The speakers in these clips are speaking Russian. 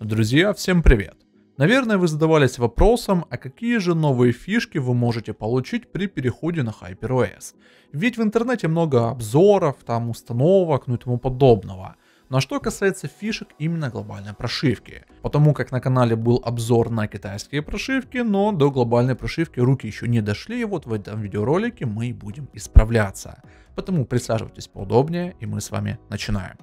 Друзья, всем привет! Наверное, вы задавались вопросом, а какие же новые фишки вы можете получить при переходе на HyperOS? Ведь в интернете много обзоров, там установок, ну и тому подобного. Но ну а что касается фишек именно глобальной прошивки, потому как на канале был обзор на китайские прошивки, но до глобальной прошивки руки еще не дошли, и вот в этом видеоролике мы и будем исправляться. Поэтому присаживайтесь поудобнее, и мы с вами начинаем.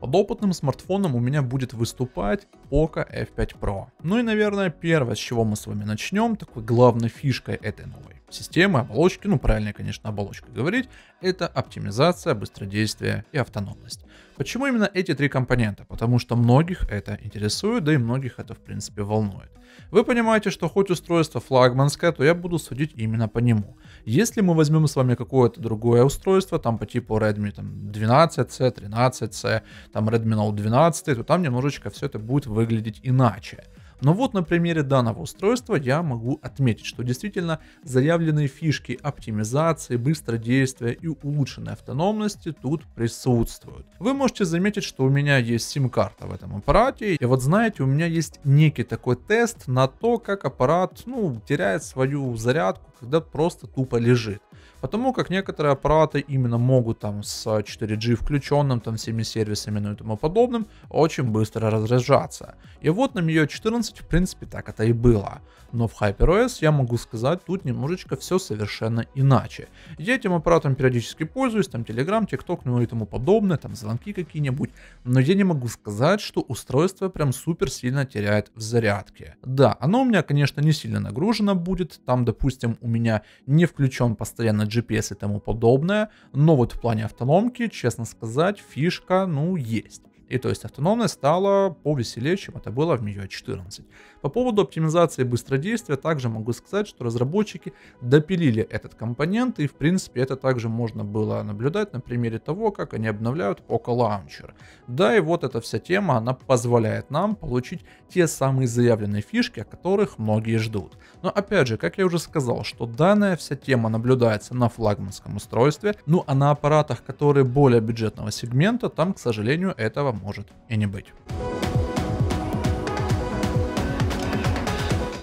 Под опытным смартфоном у меня будет выступать Poco F5 Pro. Ну и, наверное, первое, с чего мы с вами начнем, такой главной фишкой этой новой системы, оболочки, ну правильно, конечно, оболочка говорить, это оптимизация, быстродействие и автономность. Почему именно эти три компонента? Потому что многих это интересует, да и многих это в принципе волнует. Вы понимаете, что хоть устройство флагманское, то я буду судить именно по нему. Если мы возьмем с вами какое-то другое устройство, там по типу Redmi там, 12C, 13C, там Redmi Note 12, то там немножечко все это будет выглядеть иначе. Но вот на примере данного устройства я могу отметить, что действительно заявленные фишки оптимизации, быстродействия и улучшенной автономности тут присутствуют. Вы можете заметить, что у меня есть сим-карта в этом аппарате. И вот знаете, у меня есть некий такой тест на то, как аппарат ну, теряет свою зарядку, когда просто тупо лежит. Потому как некоторые аппараты именно могут там с 4G включенным, там всеми сервисами ну и тому подобным, очень быстро разряжаться. И вот на Mio 14 в принципе так это и было. Но в HyperOS я могу сказать тут немножечко все совершенно иначе. Я этим аппаратом периодически пользуюсь, там Telegram, TikTok, ну и тому подобное, там звонки какие-нибудь. Но я не могу сказать, что устройство прям супер сильно теряет в зарядке. Да, оно у меня конечно не сильно нагружено будет, там допустим у меня не включен постоянно GPS и тому подобное, но вот в плане автономки, честно сказать, фишка, ну, есть. И то есть автономность стала повеселее, чем это было в MIUI 14. По поводу оптимизации быстродействия также могу сказать, что разработчики допилили этот компонент, и в принципе это также можно было наблюдать на примере того, как они обновляют Poco Launcher. Да, и вот эта вся тема, она позволяет нам получить те самые заявленные фишки, о которых многие ждут. Но опять же, как я уже сказал, что данная вся тема наблюдается на флагманском устройстве. Ну а на аппаратах, которые более бюджетного сегмента, там, к сожалению, этого может и не быть.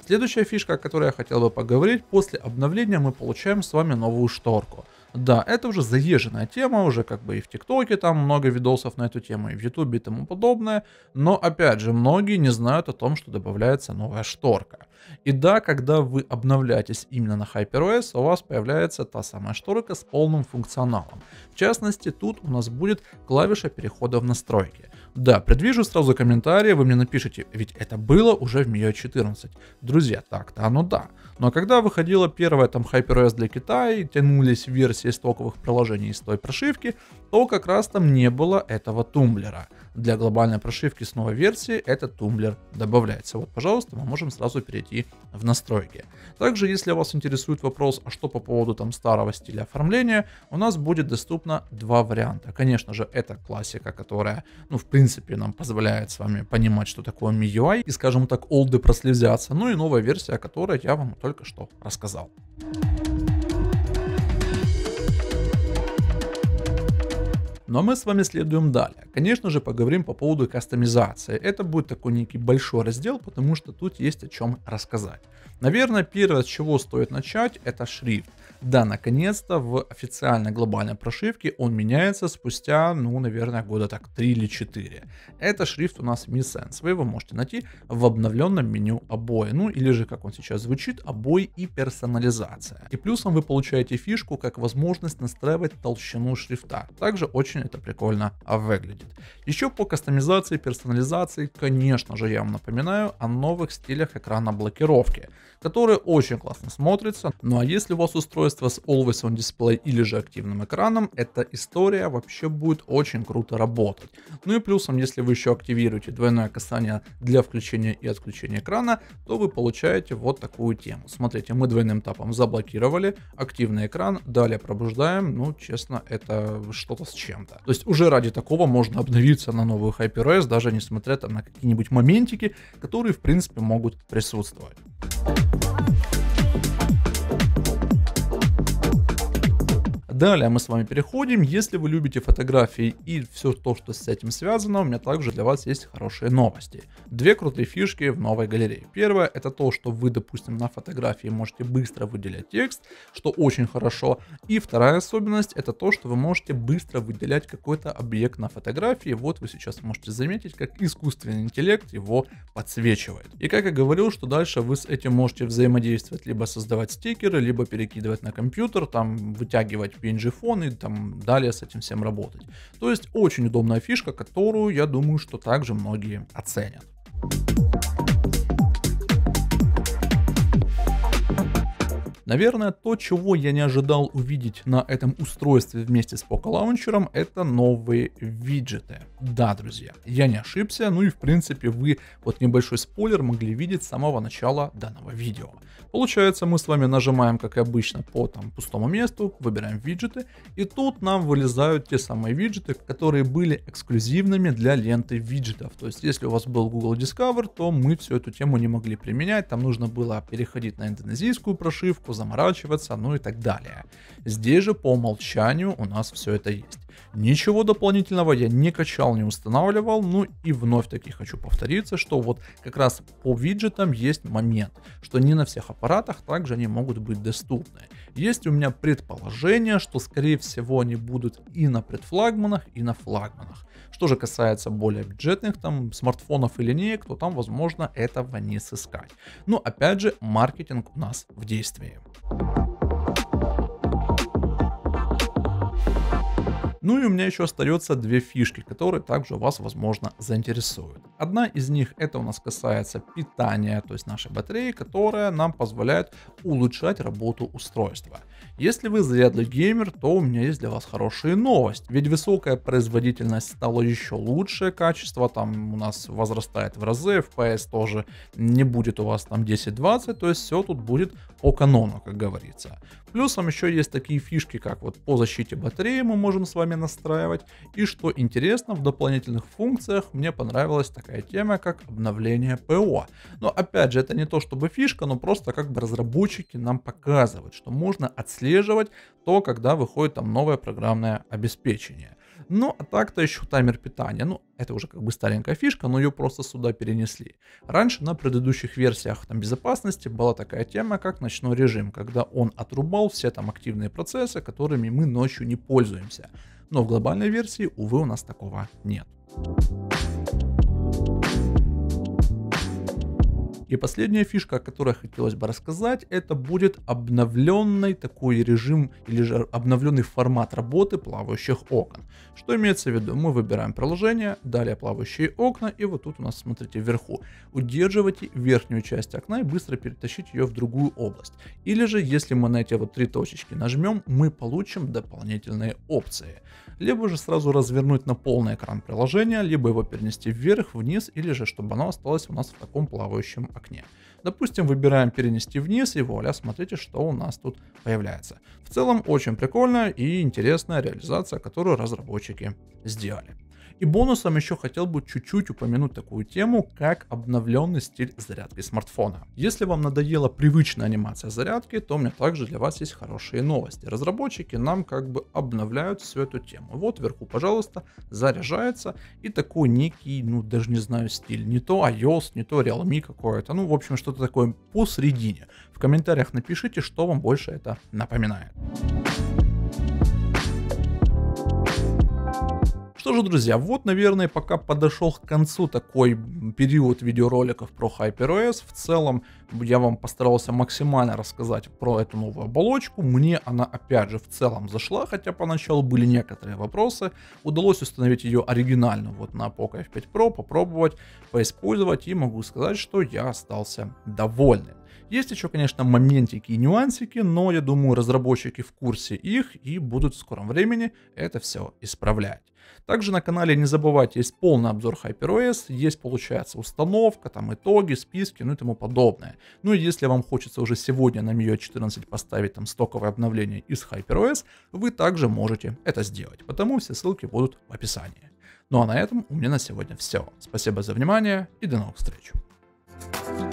Следующая фишка, о которой я хотел бы поговорить, после обновления мы получаем с вами новую шторку. Да, это уже заезженная тема, уже как бы и в ТикТоке там много видосов на эту тему, и в Ютубе и тому подобное. Но опять же, многие не знают о том, что добавляется новая шторка. И да, когда вы обновляетесь именно на HyperOS, у вас появляется та самая шторка с полным функционалом. В частности, тут у нас будет клавиша перехода в настройки. Да, предвижу сразу комментарии, вы мне напишите, ведь это было уже в MIUI 14. Друзья, так-то оно да. Но ну, а когда выходила первая там HyperOS для Китая и тянулись версии стоковых приложений из той прошивки, то как раз там не было этого тумблера для глобальной прошивки с новой версии этот тумблер добавляется. Вот, пожалуйста, мы можем сразу перейти в настройки. Также, если вас интересует вопрос, а что по поводу там старого стиля оформления, у нас будет доступно два варианта. Конечно же, это классика, которая, ну, в принципе, нам позволяет с вами понимать, что такое MIUI и, скажем так, олды прослезятся. Ну и новая версия, о которой я вам только что рассказал. Но мы с вами следуем далее. Конечно же, поговорим по поводу кастомизации. Это будет такой некий большой раздел, потому что тут есть о чем рассказать. Наверное, первое, с чего стоит начать, это шрифт. Да, наконец-то в официальной глобальной прошивке он меняется спустя, ну, наверное, года так 3 или 4. Это шрифт у нас Mi Sense. Вы его можете найти в обновленном меню обои. Ну, или же, как он сейчас звучит, обои и персонализация. И плюсом вы получаете фишку, как возможность настраивать толщину шрифта. Также очень это прикольно выглядит. Еще по кастомизации и персонализации, конечно же, я вам напоминаю о новых стилях экрана блокировки, которые очень классно смотрятся. Ну а если у вас устроен устройство с Always On Display или же активным экраном, эта история вообще будет очень круто работать. Ну и плюсом, если вы еще активируете двойное касание для включения и отключения экрана, то вы получаете вот такую тему. Смотрите, мы двойным тапом заблокировали активный экран, далее пробуждаем, ну честно, это что-то с чем-то. То есть уже ради такого можно обновиться на новую HyperOS, даже несмотря там на какие-нибудь моментики, которые в принципе могут присутствовать. Далее а мы с вами переходим. Если вы любите фотографии и все то, что с этим связано, у меня также для вас есть хорошие новости. Две крутые фишки в новой галерее. Первое это то, что вы, допустим, на фотографии можете быстро выделять текст, что очень хорошо. И вторая особенность это то, что вы можете быстро выделять какой-то объект на фотографии. Вот вы сейчас можете заметить, как искусственный интеллект его подсвечивает. И как я говорил, что дальше вы с этим можете взаимодействовать, либо создавать стикеры, либо перекидывать на компьютер, там вытягивать PNG-фон и там далее с этим всем работать. То есть очень удобная фишка, которую, я думаю, что также многие оценят. Наверное, то, чего я не ожидал увидеть на этом устройстве вместе с Poco Launcher, это новые виджеты. Да, друзья, я не ошибся, ну и в принципе вы вот небольшой спойлер могли видеть с самого начала данного видео. Получается, мы с вами нажимаем, как обычно, по там пустому месту, выбираем виджеты, и тут нам вылезают те самые виджеты, которые были эксклюзивными для ленты виджетов. То есть, если у вас был Google Discover, то мы всю эту тему не могли применять, там нужно было переходить на индонезийскую прошивку, заморачиваться, ну и так далее. Здесь же по умолчанию у нас все это есть. Ничего дополнительного я не качал, не устанавливал. Ну и вновь таки хочу повториться, что вот как раз по виджетам есть момент, что не на всех аппаратах также они могут быть доступны. Есть у меня предположение, что скорее всего они будут и на предфлагманах, и на флагманах. Что же касается более бюджетных там смартфонов и линеек, то там возможно этого не сыскать. Но ну, опять же маркетинг у нас в действии. Ну и у меня еще остается две фишки, которые также вас, возможно, заинтересуют. Одна из них это у нас касается питания, то есть нашей батареи, которая нам позволяет улучшать работу устройства. Если вы зарядный геймер, то у меня есть для вас хорошая новость. Ведь высокая производительность стала еще лучше, качество там у нас возрастает в разы, FPS тоже не будет у вас там 10-20, то есть все тут будет по канону, как говорится. Плюсом еще есть такие фишки, как вот по защите батареи мы можем с вами настраивать. И что интересно, в дополнительных функциях мне понравилась такая тема, как обновление ПО. Но опять же, это не то чтобы фишка, но просто как бы разработчики нам показывают, что можно отследить отслеживать то, когда выходит там новое программное обеспечение. Ну, а так-то еще таймер питания. Ну, это уже как бы старенькая фишка, но ее просто сюда перенесли. Раньше на предыдущих версиях там, безопасности была такая тема, как ночной режим, когда он отрубал все там активные процессы, которыми мы ночью не пользуемся. Но в глобальной версии, увы, у нас такого нет. И последняя фишка, о которой хотелось бы рассказать, это будет обновленный такой режим или же обновленный формат работы плавающих окон. Что имеется в виду? Мы выбираем приложение, далее плавающие окна, и вот тут у нас, смотрите, вверху. Удерживайте верхнюю часть окна и быстро перетащить ее в другую область. Или же, если мы на эти вот три точечки нажмем, мы получим дополнительные опции. Либо же сразу развернуть на полный экран приложения, либо его перенести вверх, вниз, или же чтобы оно осталось у нас в таком плавающем окне. Допустим, выбираем перенести вниз, и вуаля, смотрите, что у нас тут появляется. В целом, очень прикольная и интересная реализация, которую разработчики сделали. И бонусом еще хотел бы чуть-чуть упомянуть такую тему, как обновленный стиль зарядки смартфона. Если вам надоела привычная анимация зарядки, то у меня также для вас есть хорошие новости. Разработчики нам как бы обновляют всю эту тему. Вот вверху, пожалуйста, заряжается и такой некий, ну даже не знаю, стиль. Не то iOS, не то Realme какое-то. Ну, в общем, что-то такое посредине. В комментариях напишите, что вам больше это напоминает. Что же, друзья, вот, наверное, пока подошел к концу такой период видеороликов про HyperOS. В целом, я вам постарался максимально рассказать про эту новую оболочку. Мне она, опять же, в целом зашла, хотя поначалу были некоторые вопросы. Удалось установить ее оригинально вот на Poco F5 Pro, попробовать, поиспользовать и могу сказать, что я остался довольным. Есть еще, конечно, моментики и нюансики, но я думаю, разработчики в курсе их и будут в скором времени это все исправлять. Также на канале, не забывайте, есть полный обзор HyperOS, есть, получается, установка, там итоги, списки, ну и тому подобное. Ну и если вам хочется уже сегодня на MIUI 14 поставить там стоковое обновление из HyperOS, вы также можете это сделать, потому все ссылки будут в описании. Ну а на этом у меня на сегодня все. Спасибо за внимание и до новых встреч. thank you